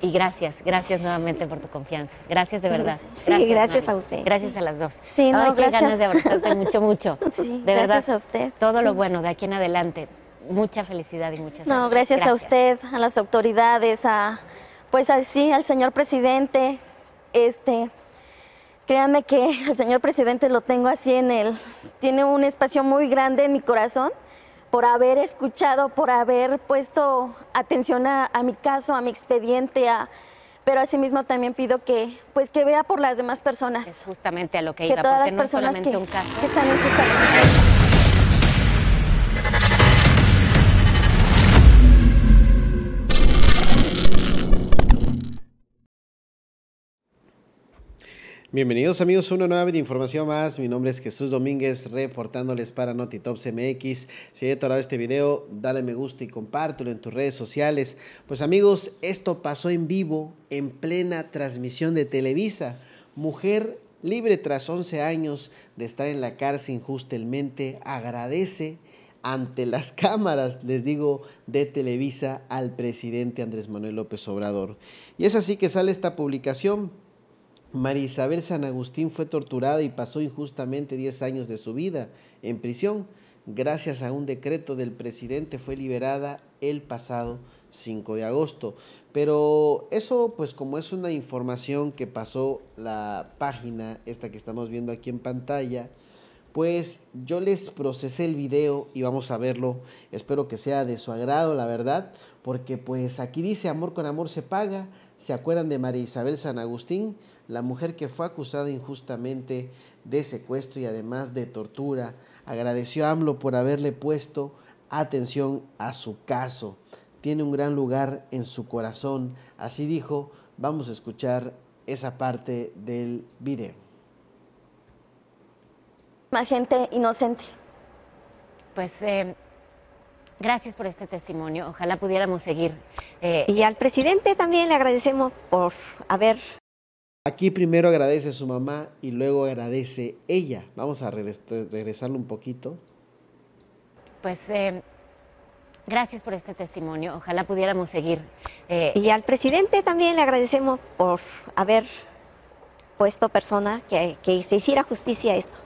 Y gracias, gracias nuevamente por tu confianza. Gracias de verdad. Gracias. Sí, gracias, a usted. Gracias a las dos. Sí, no, Ay, gracias. ganas de abrazarte mucho, mucho. de verdad. Gracias a usted. Todo lo bueno de aquí en adelante. Mucha felicidad y muchas No, gracias, a usted, a las autoridades, a pues así al señor presidente. Este, créanme que al señor presidente lo tengo así en él, tiene un espacio muy grande en mi corazón por haber escuchado, por haber puesto atención a, mi caso, a mi expediente, a, pero asimismo también pido que pues que vea por las demás personas. Es justamente a lo que, iba, porque no es solamente que, un caso. están Bienvenidos amigos a una nueva de información más. Mi nombre es Jesús Domínguez, reportándoles para NotiTops MX. Si te ha este video, dale me gusta y compártelo en tus redes sociales. Pues amigos, esto pasó en vivo, en plena transmisión de Televisa. Mujer libre tras 11 años de estar en la cárcel injustamente, agradece ante las cámaras, les digo, de Televisa al presidente Andrés Manuel López Obrador. Y es así que sale esta publicación María Isabel San Agustín fue torturada y pasó injustamente 10 años de su vida en prisión. Gracias a un decreto del presidente fue liberada el pasado 5 de agosto. Pero eso, pues como es una información que pasó la página, esta que estamos viendo aquí en pantalla, pues yo les procesé el video y vamos a verlo. Espero que sea de su agrado, la verdad, porque pues aquí dice amor con amor se paga. ¿Se acuerdan de María Isabel San Agustín, la mujer que fue acusada injustamente de secuestro y además de tortura? Agradeció a AMLO por haberle puesto atención a su caso. Tiene un gran lugar en su corazón. Así dijo, vamos a escuchar esa parte del video. Gente inocente. Pues eh, Gracias por este testimonio. Ojalá pudiéramos seguir. Eh, y al presidente también le agradecemos por haber... Aquí primero agradece su mamá y luego agradece ella. Vamos a regresarlo un poquito. Pues eh, gracias por este testimonio. Ojalá pudiéramos seguir. Eh, y al presidente también le agradecemos por haber puesto persona que, que se hiciera justicia a esto.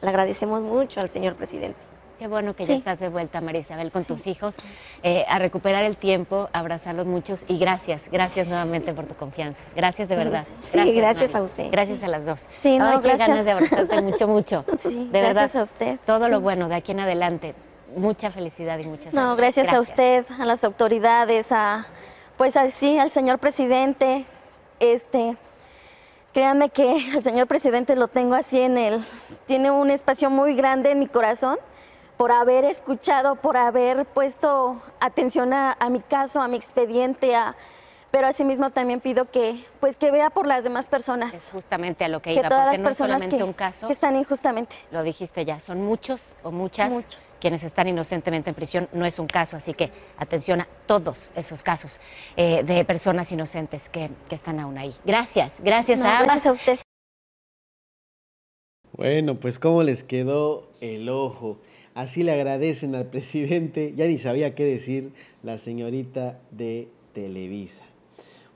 Le agradecemos mucho al señor presidente. Qué bueno que ya estás de vuelta, María Isabel, con tus hijos, eh, a recuperar el tiempo, abrazarlos muchos y gracias, gracias nuevamente por tu confianza. Gracias de verdad. Sí, gracias, gracias a usted. Gracias a las dos. Sí, no, Ay, ganas de abrazarte mucho, mucho. Sí, verdad. Gracias a usted. Todo lo bueno de aquí en adelante. Mucha felicidad y muchas gracias. No, gracias, a usted, a las autoridades, a pues así al señor presidente. Este, créame que al señor presidente lo tengo así en él. Tiene un espacio muy grande en mi corazón por haber escuchado, por haber puesto atención a, mi caso, a mi expediente, a, pero asimismo también pido que pues que vea por las demás personas. Es justamente a lo que, iba, porque no es solamente un caso. Que están injustamente. Lo dijiste ya, son muchos o muchas quienes están inocentemente en prisión, no es un caso, así que atención a todos esos casos eh, de personas inocentes que, que, están aún ahí. Gracias, gracias a ambas. Gracias a usted. Bueno, pues cómo les quedó el ojo. Así le agradecen al presidente, ya ni sabía qué decir la señorita de Televisa.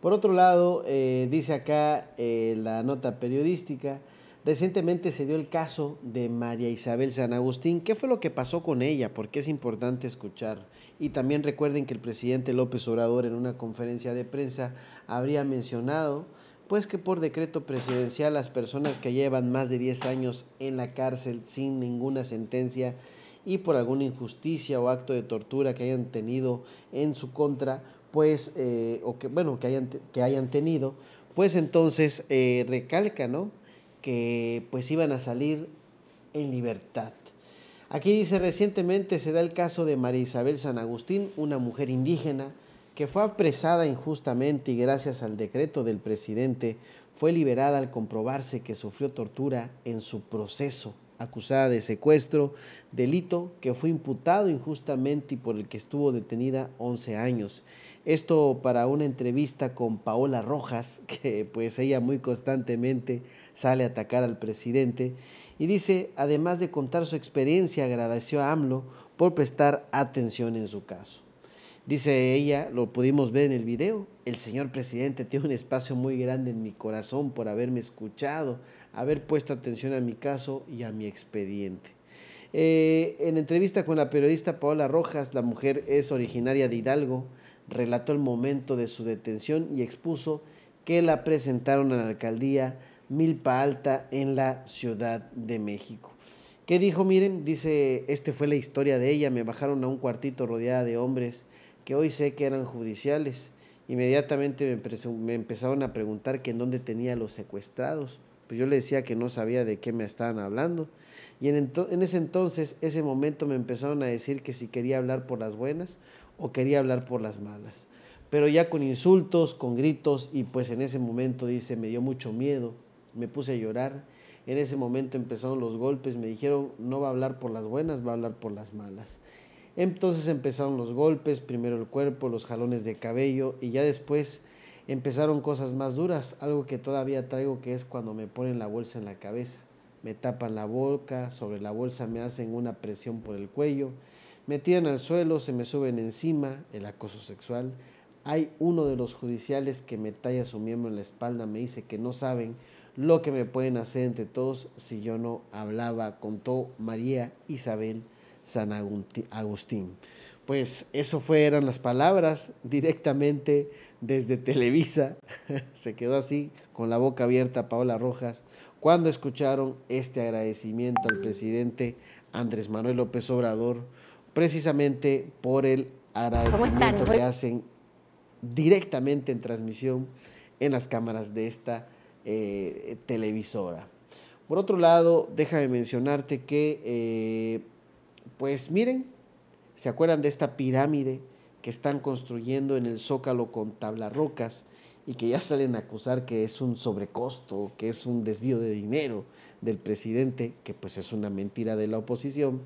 Por otro lado, eh, dice acá eh, la nota periodística, recientemente se dio el caso de María Isabel San Agustín. ¿Qué fue lo que pasó con ella? Porque es importante escuchar. Y también recuerden que el presidente López Obrador en una conferencia de prensa habría mencionado pues que por decreto presidencial las personas que llevan más de 10 años en la cárcel sin ninguna sentencia y por alguna injusticia o acto de tortura que hayan tenido en su contra, pues, eh, o que, bueno, que hayan, tenido, pues entonces recalcan eh, recalca, ¿no? Que pues iban a salir en libertad. Aquí dice, recientemente se da el caso de María Isabel San Agustín, una mujer indígena, que fue apresada injustamente y gracias al decreto del presidente fue liberada al comprobarse que sufrió tortura en su proceso, acusada de secuestro, delito que fue imputado injustamente y por el que estuvo detenida 11 años. Esto para una entrevista con Paola Rojas, que pues ella muy constantemente sale a atacar al presidente y dice, además de contar su experiencia, agradeció a AMLO por prestar atención en su caso. Dice ella, lo pudimos ver en el video, el señor presidente tiene un espacio muy grande en mi corazón por haberme escuchado, haber puesto atención a mi caso y a mi expediente. Eh, en entrevista con la periodista Paola Rojas, la mujer es originaria de Hidalgo, relató el momento de su detención y expuso que la presentaron a la alcaldía Milpa Alta en la Ciudad de México. ¿Qué dijo? Miren, dice, este fue la historia de ella, me bajaron a un cuartito rodeada de hombres que hoy sé que eran judiciales. Inmediatamente me, empezaron a preguntar que en dónde tenía los secuestrados. Pues yo le decía que no sabía de qué me estaban hablando. Y en, en ese entonces, ese momento me empezaron a decir que si quería hablar por las buenas o quería hablar por las malas. Pero ya con insultos, con gritos, y pues en ese momento dice, me dio mucho miedo, me puse a llorar. En ese momento empezaron los golpes, me dijeron, no va a hablar por las buenas, va a hablar por las malas. Entonces empezaron los golpes, primero el cuerpo, los jalones de cabello y ya después empezaron cosas más duras, algo que todavía traigo que es cuando me ponen la bolsa en la cabeza. Me tapan la boca, sobre la bolsa me hacen una presión por el cuello, me tiran al suelo, se me suben encima, el acoso sexual. Hay uno de los judiciales que me talla su miembro en la espalda, me dice que no saben lo que me pueden hacer entre todos si yo no hablaba, contó María Isabel San Agustín. Pues eso fueron las palabras directamente desde Televisa. Se quedó así con la boca abierta Paola Rojas cuando escucharon este agradecimiento al presidente Andrés Manuel López Obrador precisamente por el agradecimiento que hacen directamente en transmisión en las cámaras de esta eh, televisora. Por otro lado, déjame mencionarte que eh, pues miren, ¿se acuerdan de esta pirámide que están construyendo en el zócalo con tablarrocas y que ya salen a acusar que es un sobrecosto, que es un desvío de dinero del presidente, que pues es una mentira de la oposición?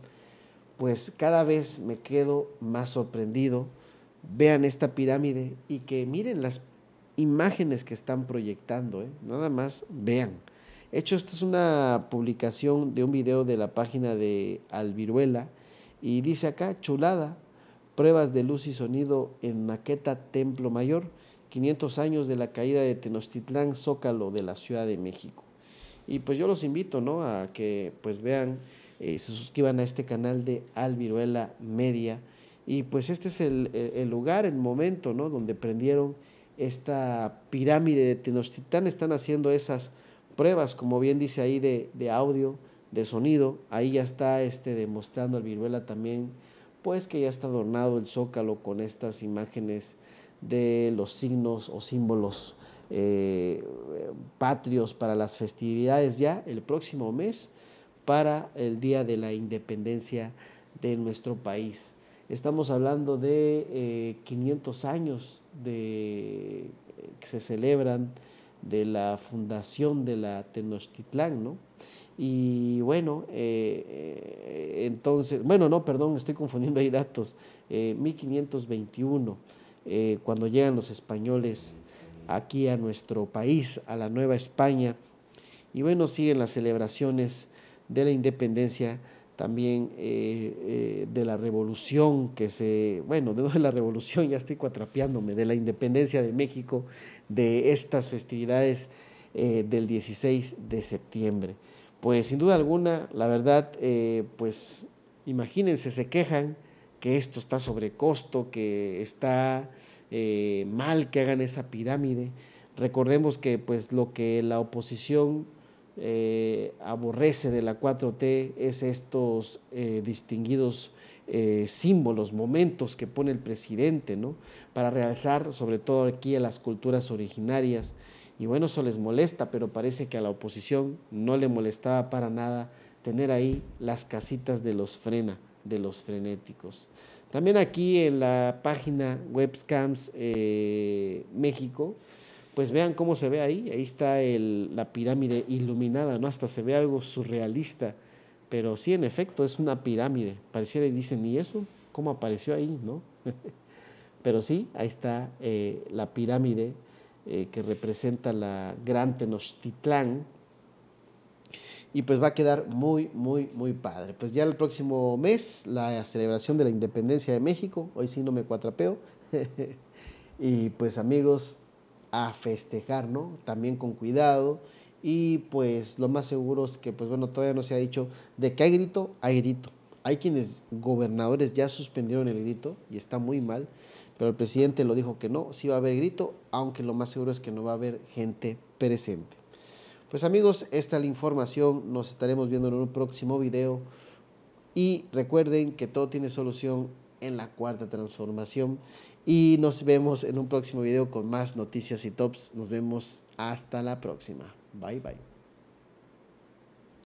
Pues cada vez me quedo más sorprendido. Vean esta pirámide y que miren las imágenes que están proyectando, ¿eh? nada más vean hecho, esta es una publicación de un video de la página de Alviruela y dice acá, chulada, pruebas de luz y sonido en maqueta Templo Mayor, 500 años de la caída de Tenochtitlán, Zócalo de la Ciudad de México. Y pues yo los invito, ¿no? A que pues vean, y eh, se suscriban a este canal de Alviruela Media. Y pues este es el, el lugar, el momento, ¿no? Donde prendieron esta pirámide de Tenochtitlán, están haciendo esas pruebas, como bien dice ahí, de, audio, de sonido. Ahí ya está este, demostrando el viruela también, pues que ya está adornado el zócalo con estas imágenes de los signos o símbolos eh, patrios para las festividades ya el próximo mes para el Día de la Independencia de nuestro país. Estamos hablando de 500 eh, años de, eh, que se celebran de la fundación de la Tenochtitlán, ¿no? Y bueno, eh, eh, entonces, bueno, no, perdón, estoy confundiendo ahí datos. 1521, eh, cuando llegan los españoles aquí a nuestro país, a la Nueva España, y bueno, siguen las celebraciones de la independencia también eh, eh, de la revolución que se, bueno, de, de la revolución, ya estoy cuatrapeándome, de la independencia de México, de estas festividades eh, del 16 de septiembre. Pues sin duda alguna, la verdad, pues imagínense, se quejan que esto está sobre costo, que está mal que hagan esa pirámide. Recordemos que pues lo que la oposición eh, aborrece de la 4T es estos eh, distinguidos eh, símbolos, momentos que pone el presidente, ¿no? Para realzar sobre todo aquí a las culturas originarias. Y bueno, eso les molesta, pero parece que a la oposición no le molestaba para nada tener ahí las casitas de los frena, de los frenéticos. También aquí en la página Webcams México pues vean cómo se ve ahí, ahí está la pirámide iluminada, ¿no? Hasta se ve algo surrealista, pero sí, en efecto, es una pirámide, pareciera y dicen, ¿y eso? ¿Cómo apareció ahí, no? pero sí, ahí está eh, la pirámide eh, que representa la gran Tenochtitlán, y pues va a quedar muy, muy, muy padre. Pues ya el próximo mes, la celebración de la independencia de México, hoy sí no me cuatrapeo. y pues amigos, a festejar, ¿no? También con cuidado. Y pues lo más seguro es que, pues bueno, todavía no se ha dicho de que hay grito, hay grito. Hay quienes, gobernadores, ya suspendieron el grito y está muy mal, pero el presidente lo dijo que no, sí va a haber grito, aunque lo más seguro es que no va a haber gente presente. Pues amigos, esta es la información, nos estaremos viendo en un próximo video y recuerden que todo tiene solución en la cuarta transformación y nos vemos en un próximo video con más noticias y tops. Nos vemos hasta la próxima. Bye bye.